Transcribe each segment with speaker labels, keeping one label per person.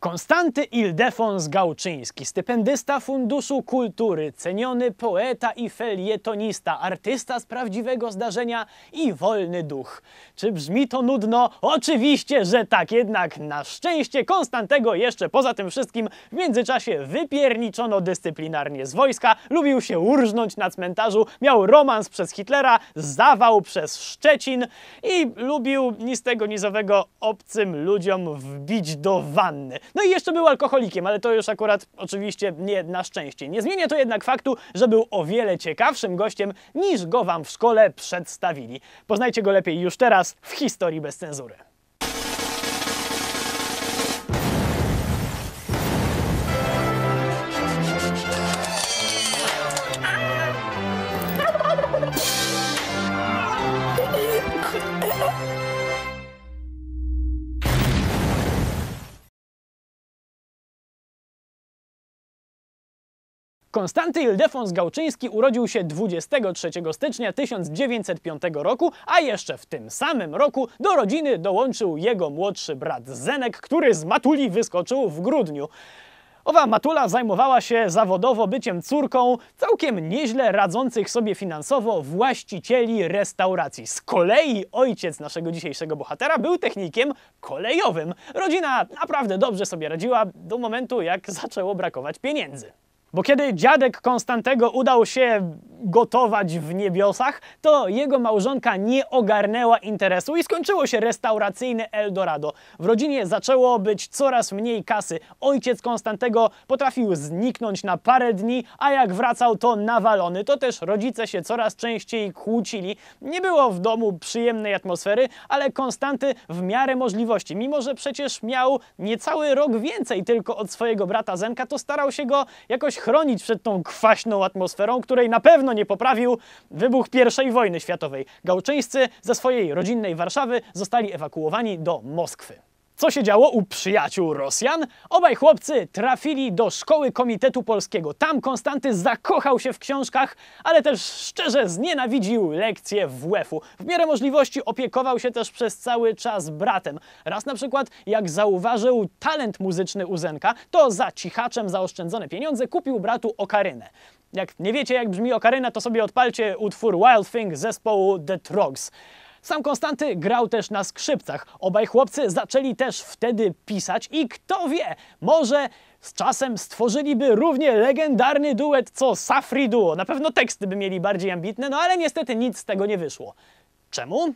Speaker 1: Konstanty Ildefons Gałczyński, stypendysta Funduszu Kultury, ceniony poeta i felietonista, artysta z prawdziwego zdarzenia i wolny duch. Czy brzmi to nudno? Oczywiście, że tak, jednak na szczęście Konstantego jeszcze poza tym wszystkim w międzyczasie wypierniczono dyscyplinarnie z wojska, lubił się urżnąć na cmentarzu, miał romans przez Hitlera, zawał przez Szczecin i lubił ni z tego nizowego obcym ludziom wbić do wanny. No i jeszcze był alkoholikiem, ale to już akurat oczywiście nie na szczęście. Nie zmienia to jednak faktu, że był o wiele ciekawszym gościem niż go wam w szkole przedstawili. Poznajcie go lepiej już teraz w historii bez cenzury. Konstanty Ildefons Gałczyński urodził się 23 stycznia 1905 roku, a jeszcze w tym samym roku do rodziny dołączył jego młodszy brat Zenek, który z matuli wyskoczył w grudniu. Owa matula zajmowała się zawodowo byciem córką całkiem nieźle radzących sobie finansowo właścicieli restauracji. Z kolei ojciec naszego dzisiejszego bohatera był technikiem kolejowym. Rodzina naprawdę dobrze sobie radziła do momentu, jak zaczęło brakować pieniędzy. Bo kiedy dziadek Konstantego udał się gotować w niebiosach, to jego małżonka nie ogarnęła interesu i skończyło się restauracyjne Eldorado. W rodzinie zaczęło być coraz mniej kasy. Ojciec Konstantego potrafił zniknąć na parę dni, a jak wracał to nawalony. To też rodzice się coraz częściej kłócili. Nie było w domu przyjemnej atmosfery, ale Konstanty w miarę możliwości, mimo że przecież miał niecały rok więcej tylko od swojego brata Zenka, to starał się go jakoś chronić przed tą kwaśną atmosferą, której na pewno nie poprawił wybuch I wojny światowej. Gałczyńscy ze swojej rodzinnej Warszawy zostali ewakuowani do Moskwy. Co się działo u przyjaciół Rosjan? Obaj chłopcy trafili do szkoły Komitetu Polskiego. Tam Konstanty zakochał się w książkach, ale też szczerze znienawidził lekcje WF-u. E w miarę możliwości opiekował się też przez cały czas bratem. Raz na przykład, jak zauważył talent muzyczny Uzenka, to za cichaczem zaoszczędzone pieniądze kupił bratu okarynę. Jak nie wiecie, jak brzmi okaryna, to sobie odpalcie utwór Wild Thing zespołu The Trogs. Sam Konstanty grał też na skrzypcach. Obaj chłopcy zaczęli też wtedy pisać i kto wie, może z czasem stworzyliby równie legendarny duet co Safri Duo. Na pewno teksty by mieli bardziej ambitne, no ale niestety nic z tego nie wyszło. Czemu?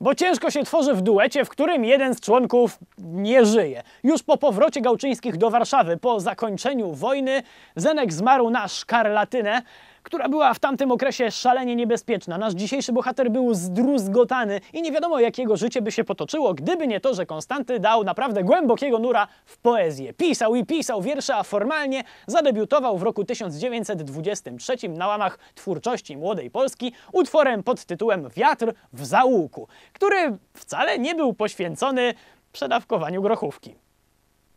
Speaker 1: Bo ciężko się tworzy w duecie, w którym jeden z członków nie żyje. Już po powrocie Gałczyńskich do Warszawy, po zakończeniu wojny, Zenek zmarł na szkarlatynę, która była w tamtym okresie szalenie niebezpieczna. Nasz dzisiejszy bohater był zdruzgotany i nie wiadomo jak jego życie by się potoczyło, gdyby nie to, że Konstanty dał naprawdę głębokiego nura w poezję. Pisał i pisał wiersze, a formalnie zadebiutował w roku 1923 na łamach twórczości Młodej Polski utworem pod tytułem Wiatr w załuku, który wcale nie był poświęcony przedawkowaniu grochówki.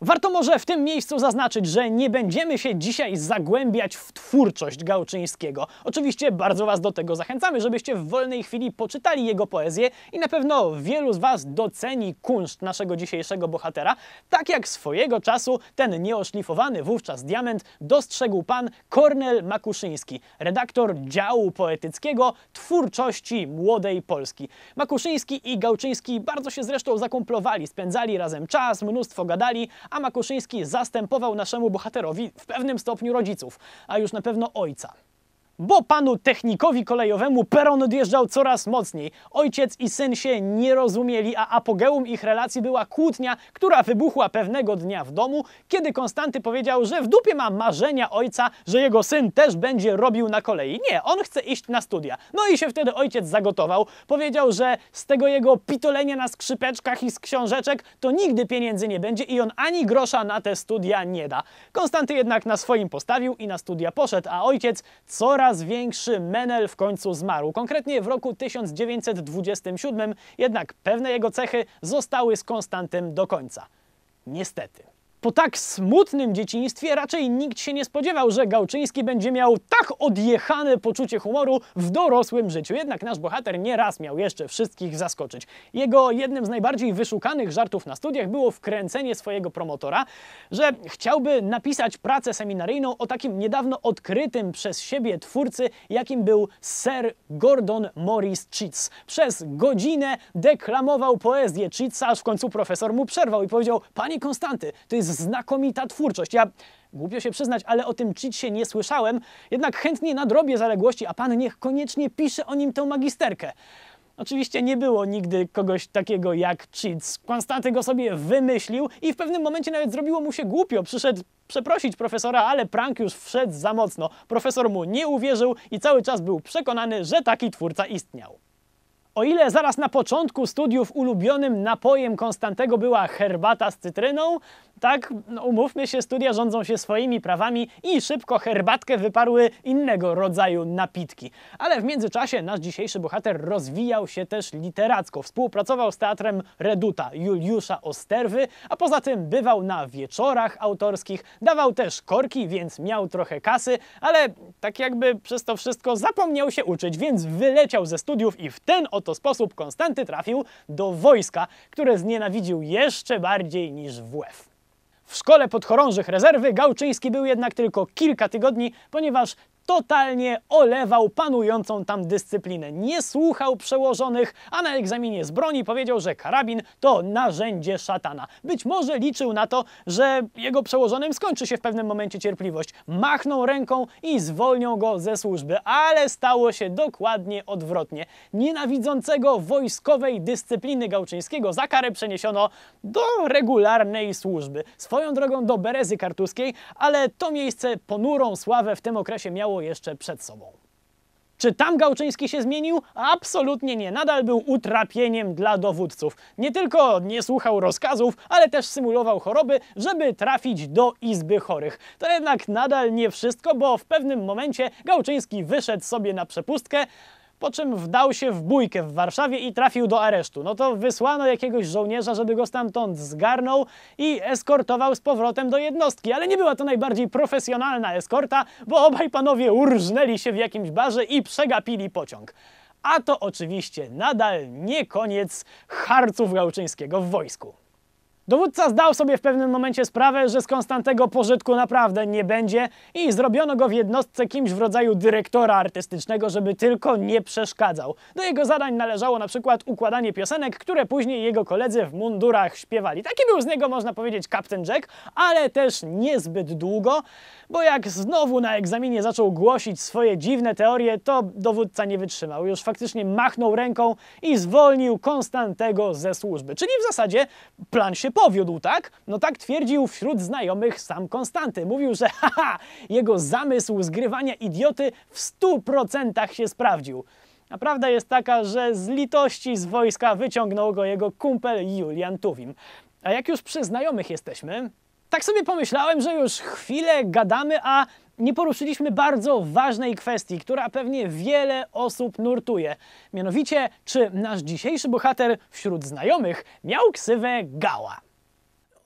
Speaker 1: Warto może w tym miejscu zaznaczyć, że nie będziemy się dzisiaj zagłębiać w twórczość Gałczyńskiego. Oczywiście bardzo Was do tego zachęcamy, żebyście w wolnej chwili poczytali jego poezję i na pewno wielu z Was doceni kunszt naszego dzisiejszego bohatera, tak jak swojego czasu ten nieoszlifowany wówczas diament dostrzegł pan Kornel Makuszyński, redaktor działu poetyckiego twórczości młodej Polski. Makuszyński i Gałczyński bardzo się zresztą zakumplowali, spędzali razem czas, mnóstwo gadali, a Makuszyński zastępował naszemu bohaterowi w pewnym stopniu rodziców, a już na pewno ojca bo panu technikowi kolejowemu peron odjeżdżał coraz mocniej. Ojciec i syn się nie rozumieli, a apogeum ich relacji była kłótnia, która wybuchła pewnego dnia w domu, kiedy Konstanty powiedział, że w dupie ma marzenia ojca, że jego syn też będzie robił na kolei. Nie, on chce iść na studia. No i się wtedy ojciec zagotował. Powiedział, że z tego jego pitolenia na skrzypeczkach i z książeczek to nigdy pieniędzy nie będzie i on ani grosza na te studia nie da. Konstanty jednak na swoim postawił i na studia poszedł, a ojciec coraz coraz większy Menel w końcu zmarł, konkretnie w roku 1927, jednak pewne jego cechy zostały z Konstantym do końca. Niestety. Po tak smutnym dzieciństwie raczej nikt się nie spodziewał, że Gałczyński będzie miał tak odjechane poczucie humoru w dorosłym życiu. Jednak nasz bohater nie raz miał jeszcze wszystkich zaskoczyć. Jego jednym z najbardziej wyszukanych żartów na studiach było wkręcenie swojego promotora, że chciałby napisać pracę seminaryjną o takim niedawno odkrytym przez siebie twórcy, jakim był Sir Gordon Morris Cheats. Przez godzinę deklamował poezję Cheatsa, aż w końcu profesor mu przerwał i powiedział: Panie Konstanty, to jest znakomita twórczość. Ja Głupio się przyznać, ale o tym się nie słyszałem, jednak chętnie nadrobię zaległości, a pan niech koniecznie pisze o nim tę magisterkę. Oczywiście nie było nigdy kogoś takiego jak Cheats. Konstanty go sobie wymyślił i w pewnym momencie nawet zrobiło mu się głupio. Przyszedł przeprosić profesora, ale prank już wszedł za mocno. Profesor mu nie uwierzył i cały czas był przekonany, że taki twórca istniał. O ile zaraz na początku studiów ulubionym napojem Konstantego była herbata z cytryną, tak, no umówmy się, studia rządzą się swoimi prawami i szybko herbatkę wyparły innego rodzaju napitki. Ale w międzyczasie nasz dzisiejszy bohater rozwijał się też literacko. Współpracował z teatrem Reduta Juliusza Osterwy, a poza tym bywał na wieczorach autorskich, dawał też korki, więc miał trochę kasy, ale tak jakby przez to wszystko zapomniał się uczyć, więc wyleciał ze studiów i w ten od oto sposób Konstanty trafił do wojska, które znienawidził jeszcze bardziej niż WF. W szkole podchorążych rezerwy Gałczyński był jednak tylko kilka tygodni, ponieważ totalnie olewał panującą tam dyscyplinę. Nie słuchał przełożonych, a na egzaminie z broni powiedział, że karabin to narzędzie szatana. Być może liczył na to, że jego przełożonym skończy się w pewnym momencie cierpliwość. Machną ręką i zwolnią go ze służby, ale stało się dokładnie odwrotnie. Nienawidzącego wojskowej dyscypliny Gałczyńskiego za karę przeniesiono do regularnej służby. Swoją drogą do Berezy Kartuskiej, ale to miejsce ponurą sławę w tym okresie miało jeszcze przed sobą. Czy tam Gałczyński się zmienił? Absolutnie nie. Nadal był utrapieniem dla dowódców. Nie tylko nie słuchał rozkazów, ale też symulował choroby, żeby trafić do izby chorych. To jednak nadal nie wszystko, bo w pewnym momencie Gałczyński wyszedł sobie na przepustkę, po czym wdał się w bójkę w Warszawie i trafił do aresztu. No to wysłano jakiegoś żołnierza, żeby go stamtąd zgarnął i eskortował z powrotem do jednostki, ale nie była to najbardziej profesjonalna eskorta, bo obaj panowie urżnęli się w jakimś barze i przegapili pociąg. A to oczywiście nadal nie koniec harców gałczyńskiego w wojsku. Dowódca zdał sobie w pewnym momencie sprawę, że z Konstantego pożytku naprawdę nie będzie i zrobiono go w jednostce kimś w rodzaju dyrektora artystycznego, żeby tylko nie przeszkadzał. Do jego zadań należało na przykład układanie piosenek, które później jego koledzy w mundurach śpiewali. Taki był z niego, można powiedzieć, Captain Jack, ale też niezbyt długo, bo jak znowu na egzaminie zaczął głosić swoje dziwne teorie, to dowódca nie wytrzymał. Już faktycznie machnął ręką i zwolnił Konstantego ze służby. Czyli w zasadzie plan się powiódł, tak? No tak twierdził wśród znajomych sam Konstanty. Mówił, że haha, jego zamysł zgrywania idioty w 100% się sprawdził. A prawda jest taka, że z litości z wojska wyciągnął go jego kumpel Julian Tuwim. A jak już przy znajomych jesteśmy, tak sobie pomyślałem, że już chwilę gadamy, a nie poruszyliśmy bardzo ważnej kwestii, która pewnie wiele osób nurtuje. Mianowicie, czy nasz dzisiejszy bohater wśród znajomych miał ksywę Gała?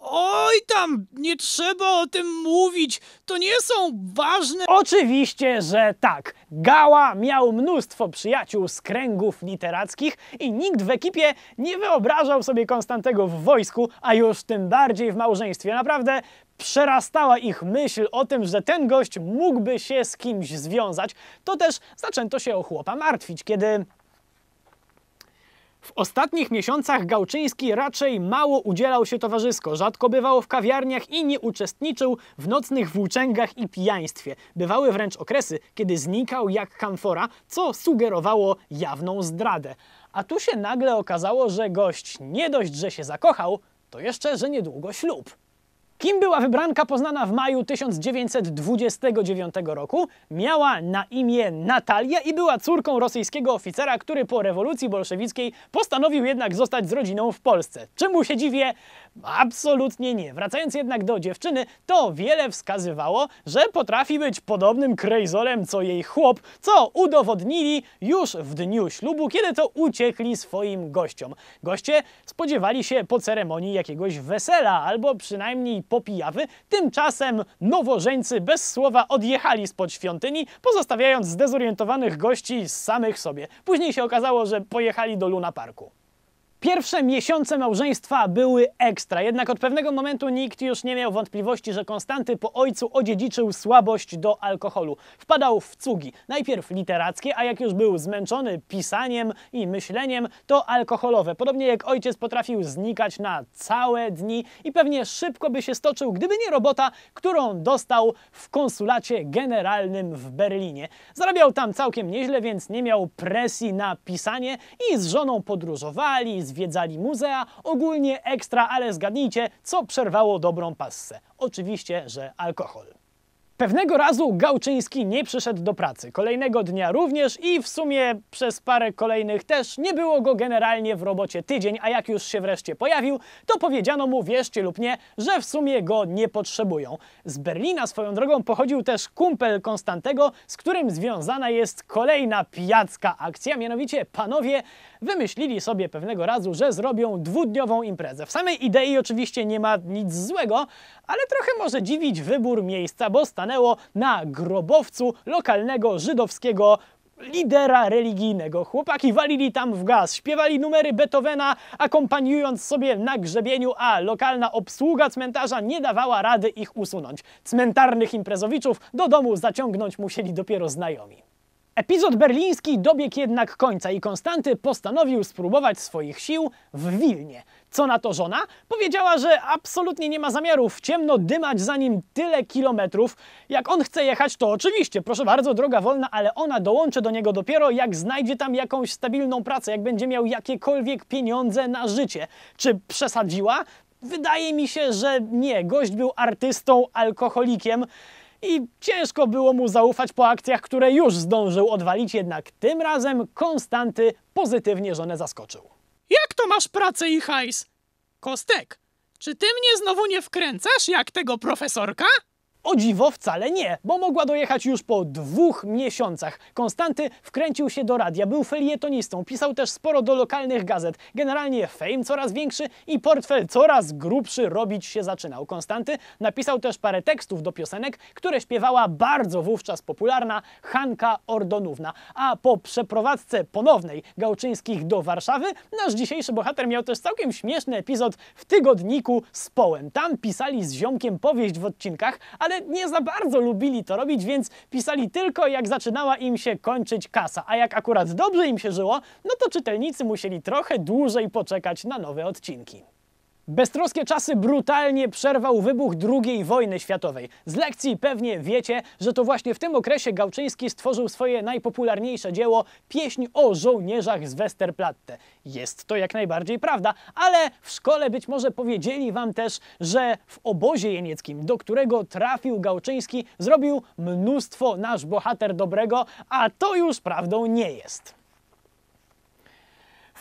Speaker 1: Oj tam, nie trzeba o tym mówić, to nie są ważne... Oczywiście, że tak. Gała miał mnóstwo przyjaciół z kręgów literackich i nikt w ekipie nie wyobrażał sobie Konstantego w wojsku, a już tym bardziej w małżeństwie. Naprawdę przerastała ich myśl o tym, że ten gość mógłby się z kimś związać. To też zaczęto się o chłopa martwić, kiedy ostatnich miesiącach Gałczyński raczej mało udzielał się towarzysko, rzadko bywał w kawiarniach i nie uczestniczył w nocnych włóczęgach i pijaństwie. Bywały wręcz okresy, kiedy znikał jak kamfora, co sugerowało jawną zdradę. A tu się nagle okazało, że gość nie dość, że się zakochał, to jeszcze, że niedługo ślub. Kim była wybranka poznana w maju 1929 roku, miała na imię Natalia i była córką rosyjskiego oficera, który po rewolucji bolszewickiej postanowił jednak zostać z rodziną w Polsce. Czemu się dziwię? Absolutnie nie. Wracając jednak do dziewczyny, to wiele wskazywało, że potrafi być podobnym krejzolem co jej chłop, co udowodnili już w dniu ślubu, kiedy to uciekli swoim gościom. Goście spodziewali się po ceremonii jakiegoś wesela albo przynajmniej popijawy. Tymczasem nowożeńcy bez słowa odjechali spod świątyni, pozostawiając zdezorientowanych gości samych sobie. Później się okazało, że pojechali do Luna Parku. Pierwsze miesiące małżeństwa były ekstra, jednak od pewnego momentu nikt już nie miał wątpliwości, że Konstanty po ojcu odziedziczył słabość do alkoholu. Wpadał w cugi, najpierw literackie, a jak już był zmęczony pisaniem i myśleniem, to alkoholowe. Podobnie jak ojciec potrafił znikać na całe dni i pewnie szybko by się stoczył, gdyby nie robota, którą dostał w konsulacie generalnym w Berlinie. Zarabiał tam całkiem nieźle, więc nie miał presji na pisanie i z żoną podróżowali, z zwiedzali muzea. Ogólnie ekstra, ale zgadnijcie, co przerwało dobrą passę. Oczywiście, że alkohol. Pewnego razu Gałczyński nie przyszedł do pracy, kolejnego dnia również i w sumie przez parę kolejnych też nie było go generalnie w robocie tydzień, a jak już się wreszcie pojawił, to powiedziano mu, wierzcie lub nie, że w sumie go nie potrzebują. Z Berlina swoją drogą pochodził też kumpel Konstantego, z którym związana jest kolejna pijacka akcja, mianowicie panowie wymyślili sobie pewnego razu, że zrobią dwudniową imprezę. W samej idei oczywiście nie ma nic złego, ale trochę może dziwić wybór miejsca, bo stan stanęło na grobowcu lokalnego żydowskiego lidera religijnego. Chłopaki walili tam w gaz, śpiewali numery Beethovena, akompaniując sobie na grzebieniu, a lokalna obsługa cmentarza nie dawała rady ich usunąć. Cmentarnych imprezowiczów do domu zaciągnąć musieli dopiero znajomi. Epizod berliński dobiegł jednak końca i Konstanty postanowił spróbować swoich sił w Wilnie. Co na to żona? Powiedziała, że absolutnie nie ma zamiaru w ciemno dymać za nim tyle kilometrów. Jak on chce jechać, to oczywiście, proszę bardzo, droga wolna, ale ona dołączy do niego dopiero jak znajdzie tam jakąś stabilną pracę, jak będzie miał jakiekolwiek pieniądze na życie. Czy przesadziła? Wydaje mi się, że nie. Gość był artystą, alkoholikiem i ciężko było mu zaufać po akcjach, które już zdążył odwalić, jednak tym razem Konstanty pozytywnie żonę zaskoczył. Jak to masz pracę i hajs? Kostek, czy ty mnie znowu nie wkręcasz jak tego profesorka? O dziwo wcale nie, bo mogła dojechać już po dwóch miesiącach. Konstanty wkręcił się do radia, był felietonistą, pisał też sporo do lokalnych gazet. Generalnie fame coraz większy i portfel coraz grubszy robić się zaczynał. Konstanty napisał też parę tekstów do piosenek, które śpiewała bardzo wówczas popularna Hanka Ordonówna. A po przeprowadzce ponownej Gałczyńskich do Warszawy, nasz dzisiejszy bohater miał też całkiem śmieszny epizod w tygodniku z Połem. Tam pisali z ziomkiem powieść w odcinkach, ale ale nie za bardzo lubili to robić, więc pisali tylko jak zaczynała im się kończyć kasa. A jak akurat dobrze im się żyło, no to czytelnicy musieli trochę dłużej poczekać na nowe odcinki. Beztroskie czasy brutalnie przerwał wybuch II wojny światowej. Z lekcji pewnie wiecie, że to właśnie w tym okresie Gałczyński stworzył swoje najpopularniejsze dzieło Pieśń o żołnierzach z Westerplatte. Jest to jak najbardziej prawda, ale w szkole być może powiedzieli wam też, że w obozie jenieckim, do którego trafił Gałczyński, zrobił mnóstwo nasz bohater dobrego, a to już prawdą nie jest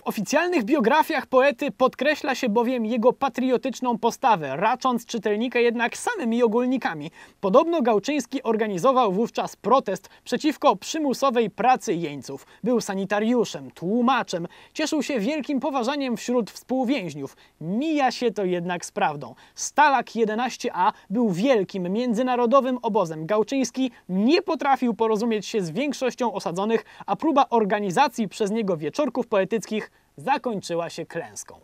Speaker 1: oficjalnych biografiach poety podkreśla się bowiem jego patriotyczną postawę, racząc czytelnika jednak samymi ogólnikami. Podobno Gałczyński organizował wówczas protest przeciwko przymusowej pracy jeńców. Był sanitariuszem, tłumaczem, cieszył się wielkim poważaniem wśród współwięźniów. Mija się to jednak z prawdą. Stalak 11A był wielkim międzynarodowym obozem. Gałczyński nie potrafił porozumieć się z większością osadzonych, a próba organizacji przez niego wieczorków poetyckich zakończyła się klęską.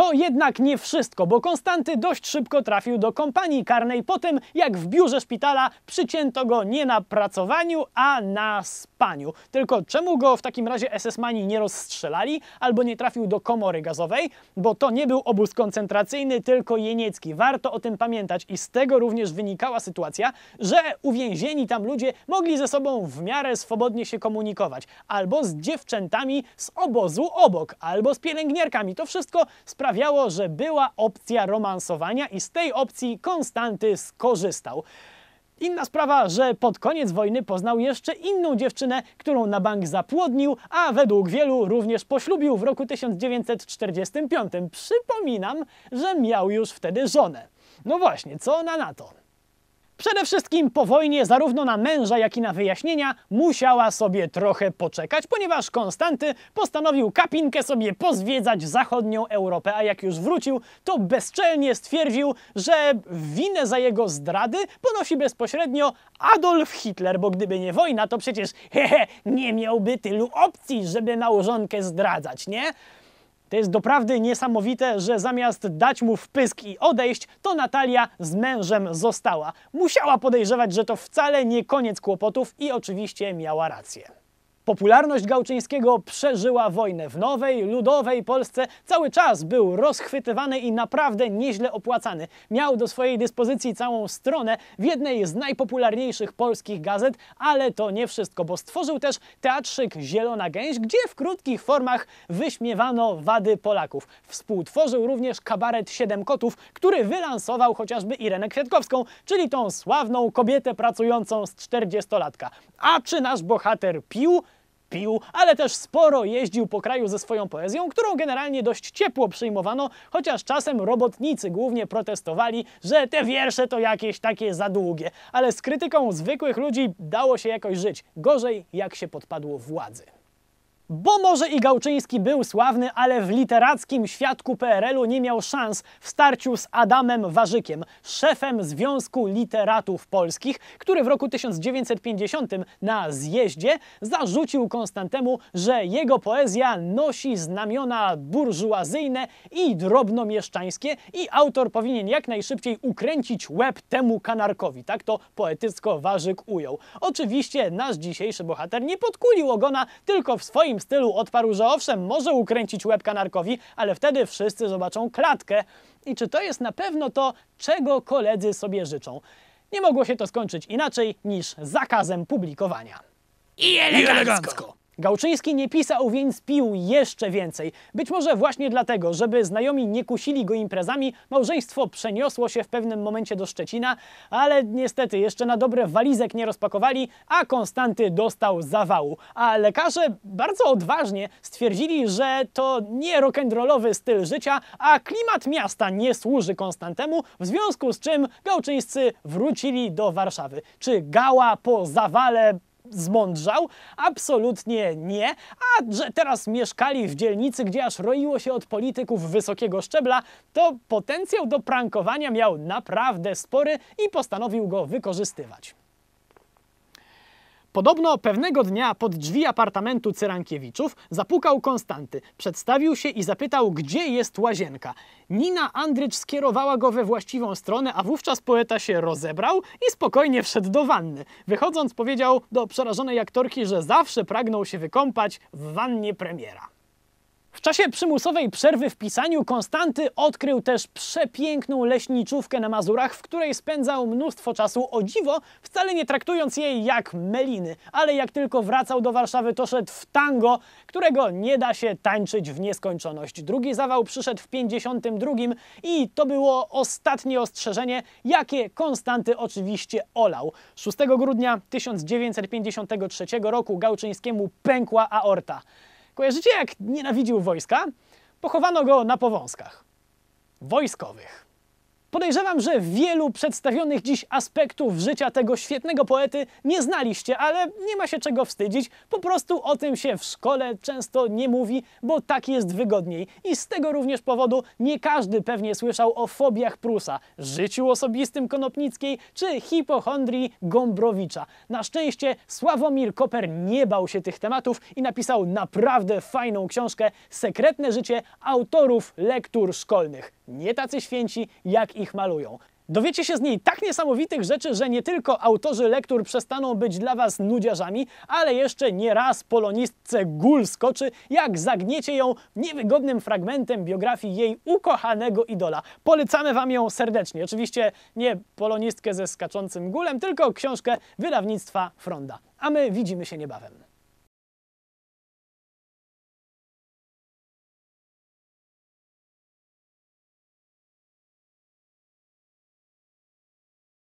Speaker 1: To jednak nie wszystko, bo Konstanty dość szybko trafił do kompanii karnej po tym, jak w biurze szpitala przycięto go nie na pracowaniu, a na spaniu. Tylko czemu go w takim razie SS-mani nie rozstrzelali albo nie trafił do komory gazowej? Bo to nie był obóz koncentracyjny, tylko jeniecki. Warto o tym pamiętać i z tego również wynikała sytuacja, że uwięzieni tam ludzie mogli ze sobą w miarę swobodnie się komunikować. Albo z dziewczętami z obozu obok, albo z pielęgniarkami. To wszystko sprawia sprawiało, że była opcja romansowania i z tej opcji Konstanty skorzystał. Inna sprawa, że pod koniec wojny poznał jeszcze inną dziewczynę, którą na bank zapłodnił, a według wielu również poślubił w roku 1945. Przypominam, że miał już wtedy żonę. No właśnie, co ona na to? Przede wszystkim po wojnie zarówno na męża, jak i na wyjaśnienia musiała sobie trochę poczekać, ponieważ Konstanty postanowił kapinkę sobie pozwiedzać zachodnią Europę, a jak już wrócił, to bezczelnie stwierdził, że winę za jego zdrady ponosi bezpośrednio Adolf Hitler, bo gdyby nie wojna, to przecież hehe, nie miałby tylu opcji, żeby małżonkę zdradzać, nie? To jest doprawdy niesamowite, że zamiast dać mu wpysk i odejść, to Natalia z mężem została. Musiała podejrzewać, że to wcale nie koniec kłopotów i oczywiście miała rację. Popularność Gałczyńskiego przeżyła wojnę. W nowej, ludowej Polsce cały czas był rozchwytywany i naprawdę nieźle opłacany. Miał do swojej dyspozycji całą stronę w jednej z najpopularniejszych polskich gazet, ale to nie wszystko, bo stworzył też teatrzyk Zielona Gęś, gdzie w krótkich formach wyśmiewano wady Polaków. Współtworzył również kabaret Siedem Kotów, który wylansował chociażby Irenę Kwiatkowską, czyli tą sławną kobietę pracującą z 40-latka. A czy nasz bohater pił? pił, ale też sporo jeździł po kraju ze swoją poezją, którą generalnie dość ciepło przyjmowano, chociaż czasem robotnicy głównie protestowali, że te wiersze to jakieś takie za długie. Ale z krytyką zwykłych ludzi dało się jakoś żyć. Gorzej, jak się podpadło władzy. Bo może i Gałczyński był sławny, ale w literackim świadku PRL-u nie miał szans w starciu z Adamem Warzykiem, szefem Związku Literatów Polskich, który w roku 1950 na zjeździe zarzucił Konstantemu, że jego poezja nosi znamiona burżuazyjne i drobnomieszczańskie i autor powinien jak najszybciej ukręcić łeb temu kanarkowi. Tak to poetycko Warzyk ujął. Oczywiście nasz dzisiejszy bohater nie podkulił ogona, tylko w swoim stylu odparł, że owszem, może ukręcić łeb kanarkowi, ale wtedy wszyscy zobaczą klatkę. I czy to jest na pewno to, czego koledzy sobie życzą? Nie mogło się to skończyć inaczej niż zakazem publikowania. I elegancko. I elegancko. Gałczyński nie pisał, więc pił jeszcze więcej. Być może właśnie dlatego, żeby znajomi nie kusili go imprezami, małżeństwo przeniosło się w pewnym momencie do Szczecina, ale niestety jeszcze na dobre walizek nie rozpakowali, a Konstanty dostał zawału. A lekarze bardzo odważnie stwierdzili, że to nie rock'n'rollowy styl życia, a klimat miasta nie służy Konstantemu, w związku z czym Gałczyńscy wrócili do Warszawy. Czy gała po zawale zmądrzał? Absolutnie nie. A że teraz mieszkali w dzielnicy, gdzie aż roiło się od polityków wysokiego szczebla, to potencjał do prankowania miał naprawdę spory i postanowił go wykorzystywać. Podobno pewnego dnia pod drzwi apartamentu Cyrankiewiczów zapukał Konstanty, przedstawił się i zapytał, gdzie jest łazienka. Nina Andrycz skierowała go we właściwą stronę, a wówczas poeta się rozebrał i spokojnie wszedł do wanny. Wychodząc powiedział do przerażonej aktorki, że zawsze pragnął się wykąpać w wannie premiera. W czasie przymusowej przerwy w pisaniu Konstanty odkrył też przepiękną leśniczówkę na Mazurach, w której spędzał mnóstwo czasu, o dziwo, wcale nie traktując jej jak meliny, ale jak tylko wracał do Warszawy, to szedł w tango, którego nie da się tańczyć w nieskończoność. Drugi zawał przyszedł w 52 i to było ostatnie ostrzeżenie, jakie Konstanty oczywiście olał. 6 grudnia 1953 roku Gałczyńskiemu pękła aorta. Kojarzycie, jak nienawidził wojska? Pochowano go na powązkach wojskowych. Podejrzewam, że wielu przedstawionych dziś aspektów życia tego świetnego poety nie znaliście, ale nie ma się czego wstydzić. Po prostu o tym się w szkole często nie mówi, bo tak jest wygodniej. I z tego również powodu nie każdy pewnie słyszał o fobiach Prusa, życiu osobistym Konopnickiej czy hipochondrii Gombrowicza. Na szczęście Sławomir Koper nie bał się tych tematów i napisał naprawdę fajną książkę Sekretne życie autorów lektur szkolnych nie tacy święci, jak ich malują. Dowiecie się z niej tak niesamowitych rzeczy, że nie tylko autorzy lektur przestaną być dla Was nudziarzami, ale jeszcze nie raz polonistce gul skoczy, jak zagniecie ją niewygodnym fragmentem biografii jej ukochanego idola. Polecamy Wam ją serdecznie. Oczywiście nie polonistkę ze skaczącym gulem, tylko książkę wydawnictwa Fronda. A my widzimy się niebawem.